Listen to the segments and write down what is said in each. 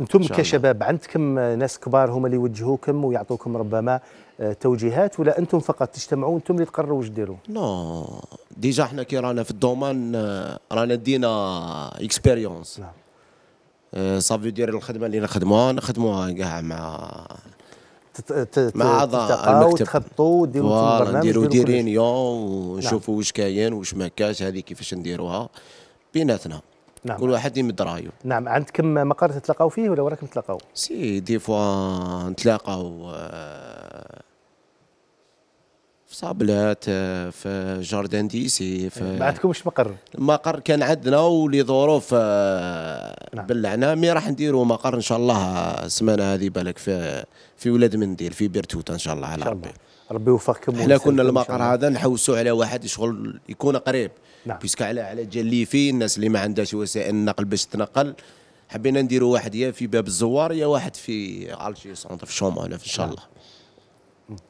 انتم كشباب عندكم ناس كبار هم اللي يوجهوكم ويعطوكم ربما آه، توجيهات ولا انتم فقط تجتمعوا انتم اللي تقرروا واش ديروا؟ نو ديجا احنا كي رانا في الدومان آه، رانا دينا اكسبيريونس صافي دير الخدمه اللي نخدموها نخدموها كاع مع مع اعضاء تخططوا ديروا برنامج نديروا دي رينيون نعم. ونشوفوا واش كاين واش ما كاش هذه كيفاش نديروها بيناتنا نعم كل واحد يمد رايه نعم عندكم مقر تتلاقاو فيه ولا وراكم تلاقاو سي دي فوا نتلاقاو آه، صابلات آه، في جاردان ديسي في إيه، ما عندكمش مقر المقر كان عندنا ولظروف آه، نعم. بلعنا مي راح نديروا مقر ان شاء الله السمانه هذه بالك في في ولاد منديل في بيرتوت ان شاء الله على ربي ربي يوفقكم احنا كنا المقر هذا نحوسوا على واحد يشغل يكون قريب نعم بيسك على على في الناس اللي ما عندهاش وسائل النقل باش تنقل حبينا نديروا واحد يا في باب الزوار يا واحد في على سونتر في شومه ان شاء نعم. الله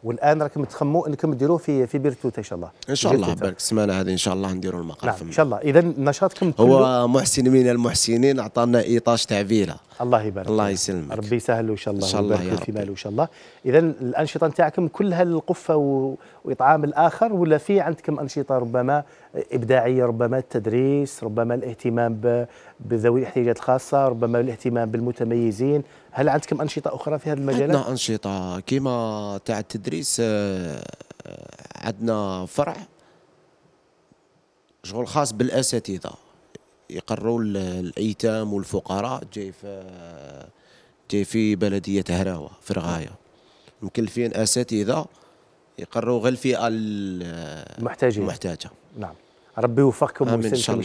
والان راكم تخموا انكم ديروه في في بيرتوت ان شاء الله ان شاء الله برك السمانه هذه ان شاء الله نديروا المقر نعم ان شاء الله اذا نشاطكم هو محسن من المحسنين عطانا ايطاج تاع فيلا الله يبارك الله يسلمك ربي يسهل وان شاء الله, إن شاء الله يبارك في ماله ان شاء الله اذا الانشطه نتاعكم كلها القفه واطعام الاخر ولا في عندكم انشطه ربما ابداعيه ربما التدريس ربما الاهتمام بذوي الاحتياجات الخاصه ربما الاهتمام بالمتميزين هل عندكم انشطه اخرى في هذا المجال عندنا انشطه كيما تاع التدريس آه، عندنا فرع شغل خاص بالاساتذه يقروا الايتام والفقراء جاي في جاي في بلديه هراوه في الغايه مكلفين اساتذه يقروا غير الفئه المحتاجه المحتاجه نعم ربي يوفقكم ويسلمكم